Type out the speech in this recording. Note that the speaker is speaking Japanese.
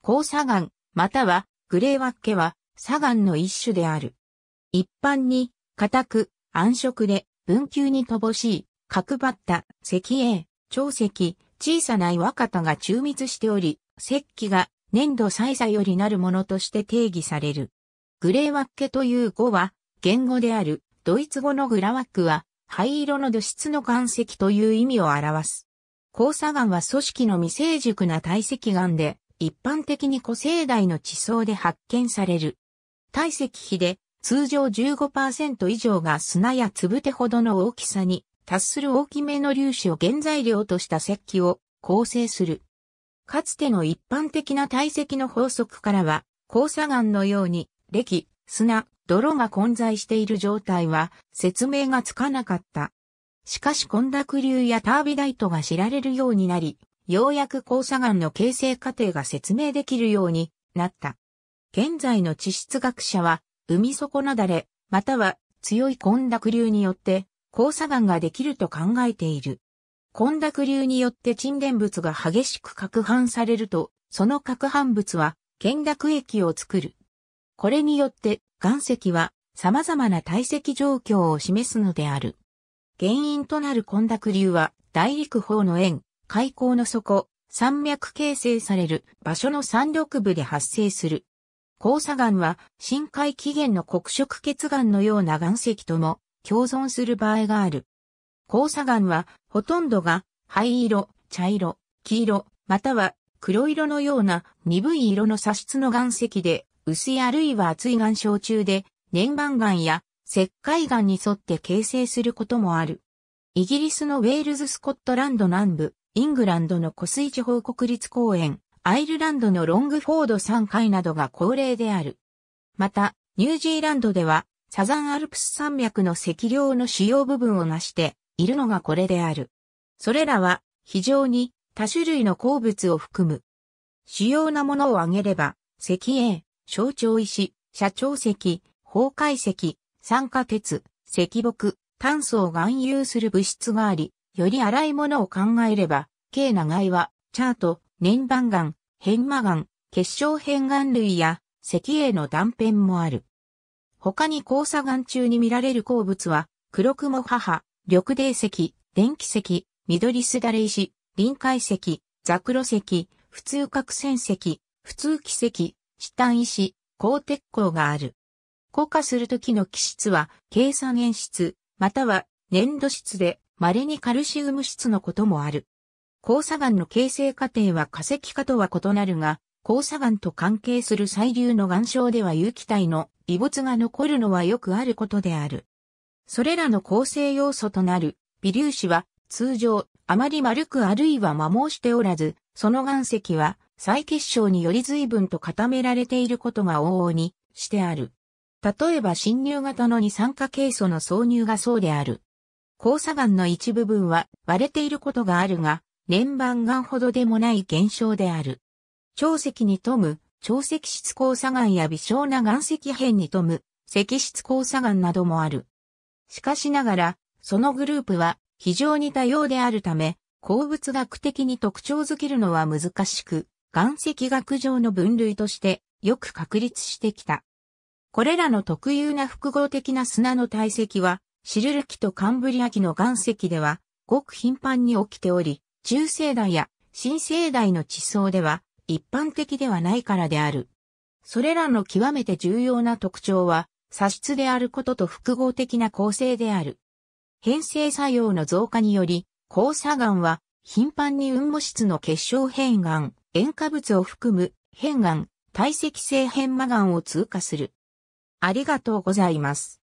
高砂岩、またはグレーワッケは砂岩の一種である。一般に、硬く、暗色で、文球に乏しい、角張った、石英、長石、小さな岩型が中密しており、石器が粘土採砂よりなるものとして定義される。グレーワッケという語は、言語であるドイツ語のグラワックは、灰色の土質の岩石という意味を表す。交砂岩は組織の未成熟な堆積岩で、一般的に古生代の地層で発見される。体積比で通常15%以上が砂や粒手ほどの大きさに達する大きめの粒子を原材料とした石器を構成する。かつての一般的な体積の法則からは、交砂岩のように、歴、砂、泥が混在している状態は説明がつかなかった。しかし混濁流やタービダイトが知られるようになり、ようやく交差岩の形成過程が説明できるようになった。現在の地質学者は、海底なだれ、または強い混濁流によって、交差岩ができると考えている。混濁流によって沈殿物が激しく攪拌されると、その攪拌物は、剣濁液を作る。これによって、岩石は様々な体積状況を示すのである。原因となる混濁流は、大陸方の円、海溝の底、山脈形成される場所の山緑部で発生する。黄砂岩は深海起源の黒色血岩のような岩石とも共存する場合がある。黄砂岩はほとんどが灰色、茶色、黄色、または黒色のような鈍い色の砂質の岩石で薄いあるいは厚い岩礁中で粘板岩や石灰岩に沿って形成することもある。イギリスのウェールズ・スコットランド南部、イングランドの湖水地方国立公園、アイルランドのロングフォード3回などが恒例である。また、ニュージーランドでは、サザンアルプス山脈の赤稜の主要部分を成しているのがこれである。それらは非常に多種類の鉱物を含む。主要なものを挙げれば、石英、象徴石、社長石、崩壊石、酸化鉄、石木、炭素を含有する物質があり、より荒いものを考えれば、K 長井は、チャート、粘板岩、変魔岩、結晶変岩類や、石英の断片もある。他に交差岩中に見られる鉱物は、黒雲母、緑泥石、電気石、緑すだれ石、臨海石、ザクロ石、普通核線石、普通奇石、チタン石、鋼鉄鋼がある。硬化するときの気質は、計算塩質、または粘土質で、稀にカルシウム質のこともある。交砂岩の形成過程は化石化とは異なるが、交砂岩と関係する細粒の岩礁では有機体の遺物が残るのはよくあることである。それらの構成要素となる微粒子は通常あまり丸くあるいは摩耗しておらず、その岩石は再結晶により随分と固められていることが往々にしてある。例えば侵入型の二酸化ケイ素の挿入がそうである。交砂岩の一部分は割れていることがあるが、連番岩ほどでもない現象である。潮石に富む、潮石質交砂岩や微小な岩石片に富む、石質交砂岩などもある。しかしながら、そのグループは非常に多様であるため、鉱物学的に特徴づけるのは難しく、岩石学上の分類としてよく確立してきた。これらの特有な複合的な砂の体積は、シルル紀とカンブリア紀の岩石では、ごく頻繁に起きており、中生代や新生代の地層では一般的ではないからである。それらの極めて重要な特徴は、砂質であることと複合的な構成である。変性作用の増加により、交差岩は頻繁に雲母質の結晶変岩、塩化物を含む変岩、堆積性変魔岩を通過する。ありがとうございます。